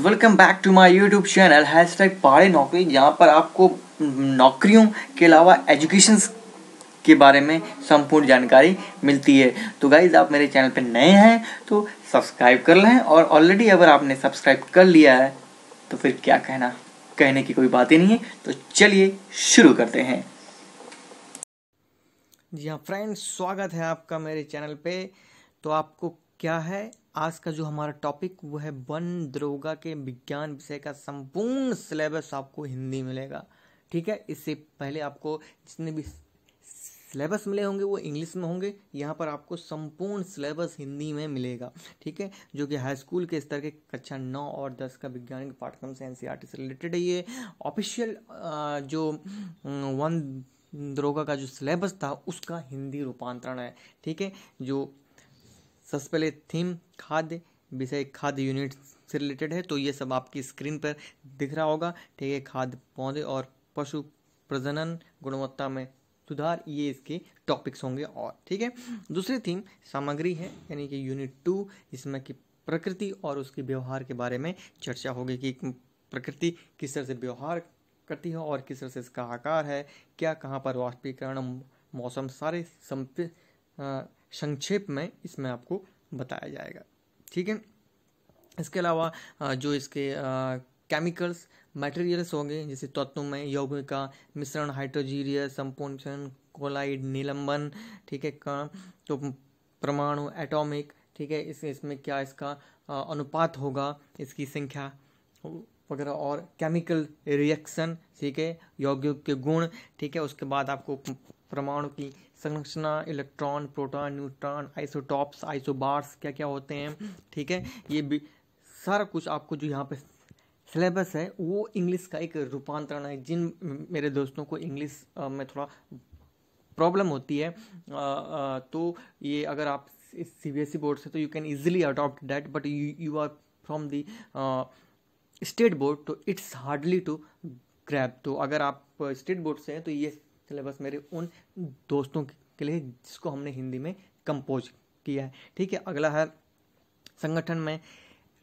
welcome back to my YouTube channel hash tag Pahadi Naukri जहाँ पर आपको नौकरियों के अलावा एजुकेशन के बारे में संपूर्ण जानकारी मिलती है तो गाइज आप मेरे चैनल पर नए हैं तो सब्सक्राइब कर लें और ऑलरेडी अगर आपने सब्सक्राइब कर लिया है तो फिर क्या कहना कहने की कोई बात ही नहीं है तो चलिए शुरू करते हैं जी हाँ फ्रेंड्स स्वागत है आपका मेरे चैनल पे तो आपको क्या है आज का जो हमारा टॉपिक वो है वन द्रोगा के विज्ञान विषय का संपूर्ण सिलेबस आपको हिंदी मिलेगा ठीक है इससे पहले आपको जितने भी सिलेबस मिले होंगे वो इंग्लिश में होंगे यहाँ पर आपको संपूर्ण सिलेबस हिंदी में मिलेगा ठीक है जो कि हाई स्कूल के स्तर के कक्षा नौ और दस का वैज्ञानिक पाठ्यक्रम से एन e से रिलेटेड है ये ऑफिशियल जो वन द्रोगा का जो सिलेबस था उसका हिंदी रूपांतरण है ठीक है जो सबसे पहले थीम खाद्य विषय खाद्य यूनिट से रिलेटेड है तो ये सब आपकी स्क्रीन पर दिख रहा होगा ठीक है खाद्य पौधे और पशु प्रजनन गुणवत्ता में सुधार ये इसके टॉपिक्स होंगे और ठीक है दूसरी थीम सामग्री है यानी कि यूनिट टू इसमें कि प्रकृति और उसके व्यवहार के बारे में चर्चा होगी कि प्रकृति किस तरह से व्यवहार करती है और किस तरह से इसका आकार है क्या कहाँ पर वाष्पीकरण मौसम सारे संक्षेप में इसमें आपको बताया जाएगा ठीक है इसके अलावा जो इसके केमिकल्स मटेरियल्स होंगे जैसे तत्व में यौगिक का मिश्रण हाइड्रोजीरिया संपोषण कोलाइड निलंबन ठीक है तो परमाणु एटॉमिक ठीक है इस इसमें क्या इसका अनुपात होगा इसकी संख्या वगैरह और केमिकल रिएक्शन ठीक है यौगिक के गुण ठीक है उसके बाद आपको परमाणु की संरचना electron proton neutron isotopes isobars क्या क्या होते हैं ठीक है ये भी सारा कुछ आपको जो यहाँ पे सिलेबस है वो इंग्लिश का एक रूपांतरण है जिन मेरे दोस्तों को इंग्लिश में थोड़ा प्रॉब्लम होती है आ, आ, तो ये अगर आप C B S E board से तो you can easily adopt that but you are from the state board तो इट्स हार्डली टू ग्रैप तो अगर आप स्टेट बोर्ड से हैं तो ये सिलेबस मेरे उन दोस्तों के लिए जिसको हमने हिंदी में कंपोज किया है ठीक है अगला है संगठन में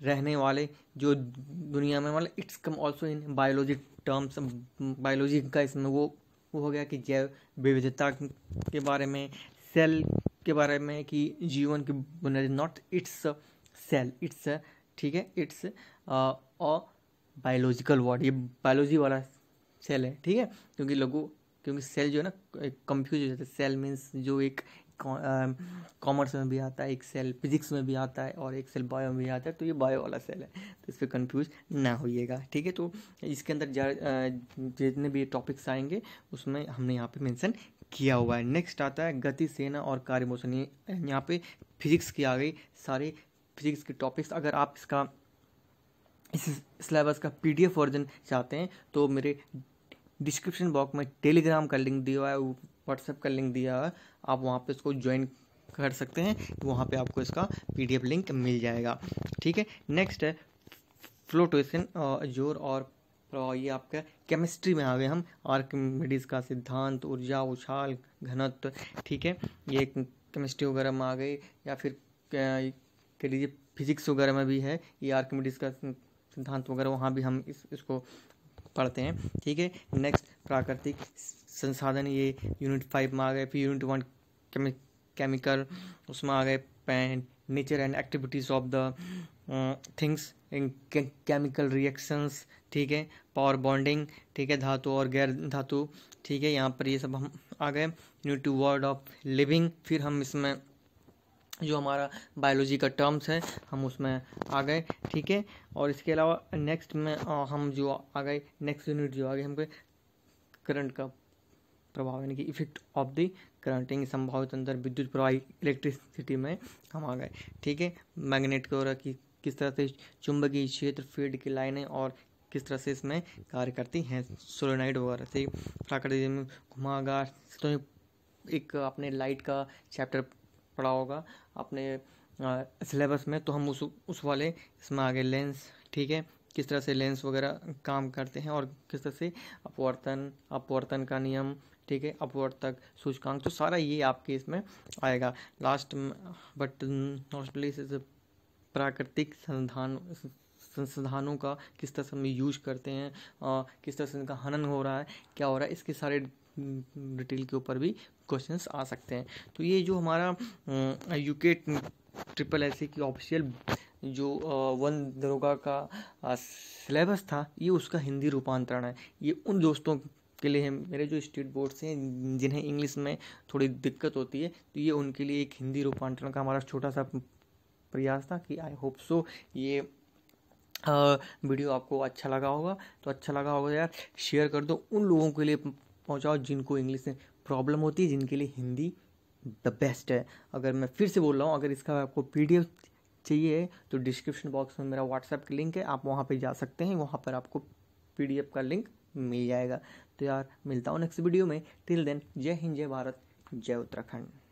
रहने वाले जो दुनिया में वाले मतलब it's come also in biology terms biology का इसमें वो वो हो गया कि जैव विविधता के बारे में सेल के बारे में कि जीवन की बुनियादी नॉट इट्स सेल इट्स ठीक है इट्स और बायोलॉजिकल वर्ड ये बायोलॉजी वाला सेल है ठीक है क्योंकि लघु क्योंकि सेल जो है ना कंफ्यूज हो जाता है सेल मीन्स जो एक कॉमर्स um, में भी आता है एक सेल फिजिक्स में भी आता है और एक सेल बायो में भी आता है तो ये बायो वाला सेल है तो इस पर कंफ्यूज ना होइएगा ठीक है तो इसके अंदर जितने भी टॉपिक्स आएंगे उसमें हमने यहाँ पे मेंशन किया हुआ है नेक्स्ट आता है गति सेना और कार्य मोशन यहाँ पे फिजिक्स की आ गई सारे फिजिक्स के टॉपिक्स अगर आप इसका इस सिलेबस का पी एफ वर्जन चाहते हैं तो मेरे डिस्क्रिप्शन बॉक्स में टेलीग्राम का लिंक दिया हुआ है व्हाट्सएप का लिंक दिया हुआ है आप वहाँ पे इसको ज्वाइन कर सकते हैं तो वहाँ पे आपको इसका पीडीएफ लिंक मिल जाएगा ठीक है नेक्स्ट है फ्लोटेशन जोर और ये आपका केमिस्ट्री में आ गए हम आर्किमिडीज का सिद्धांत ऊर्जा उछाल घनत्व ठीक है ये केमिस्ट्री वगैरह में आ गई या फिर कह लीजिए फिजिक्स वगैरह में भी है ये आर्किमिडीज का सिद्धांत वगैरह वहाँ भी हम इस इसको पढ़ते हैं ठीक है नेक्स्ट प्राकृतिक संसाधन ये यूनिट फाइव में आ गए फिर यूनिट वन केमिकल उसमें आ गए पैन nature and activities of the things chemical reactions ठीक है पावर बॉन्डिंग ठीक है धातु और गैर धातु ठीक है यहाँ पर ये सब हम आ गए unit two world of living फिर हम इसमें जो हमारा बायोलॉजी का टर्म्स है हम उसमें आ गए ठीक है और इसके अलावा नेक्स्ट में हम जो आ गए नेक्स्ट यूनिट जो आ गए हमको करंट का प्रभाव यानी कि इफेक्ट ऑफ द करंट यानी संभावित अंदर विद्युत प्रवाह इलेक्ट्रिसिटी में हम आ गए ठीक है मैग्नेट को की किस तरह से चुंबकीय क्षेत्र फील्ड की लाइनें और किस तरह से इसमें कार्य करती हैं सोलोनाइट वगैरह से प्राकृतिक घुमागार तो एक अपने लाइट का चैप्टर पढ़ा होगा अपने सिलेबस में तो हम उस उस वाले इसमें आगे लेंस ठीक है किस तरह से लेंस वगैरह काम करते हैं और किस तरह से अपवर्तन अपवर्तन का नियम ठीक है अपवर्तक सूचकांक तो सारा ये आपके इसमें आएगा लास्ट बट नॉट लीस्ट प्राकृतिक संधान संसाधनों का किस तरह से हम यूज करते हैं आ, किस तरह से इनका हनन हो रहा है क्या हो रहा है इसके सारे हम्म, डिटेल के ऊपर भी क्वेश्चन आ सकते हैं तो ये जो हमारा यूके ट्रिपल एस की ऑफिशियल जो वन दरोगा का सिलेबस था ये उसका हिंदी रूपांतरण है ये उन दोस्तों के लिए है मेरे जो स्टेट बोर्ड्स हैं जिन्हें इंग्लिश में थोड़ी दिक्कत होती है तो ये उनके लिए एक हिंदी रूपांतरण का हमारा छोटा सा प्रयास था कि आई होप सो ये वीडियो आपको अच्छा लगा होगा तो अच्छा लगा होगा यार शेयर कर दो उन लोगों के लिए पहुंचाओ जिनको इंग्लिश में प्रॉब्लम होती है जिनके लिए हिंदी द बेस्ट है अगर मैं फिर से बोल रहा हूँ अगर इसका आपको पी चाहिए तो डिस्क्रिप्शन बॉक्स में मेरा व्हाट्सएप का लिंक है आप वहाँ पर जा सकते हैं वहाँ पर आपको पी का लिंक मिल जाएगा तो यार मिलता हूँ नेक्स्ट वीडियो में टिल देन जय हिंद जय भारत जय उत्तराखंड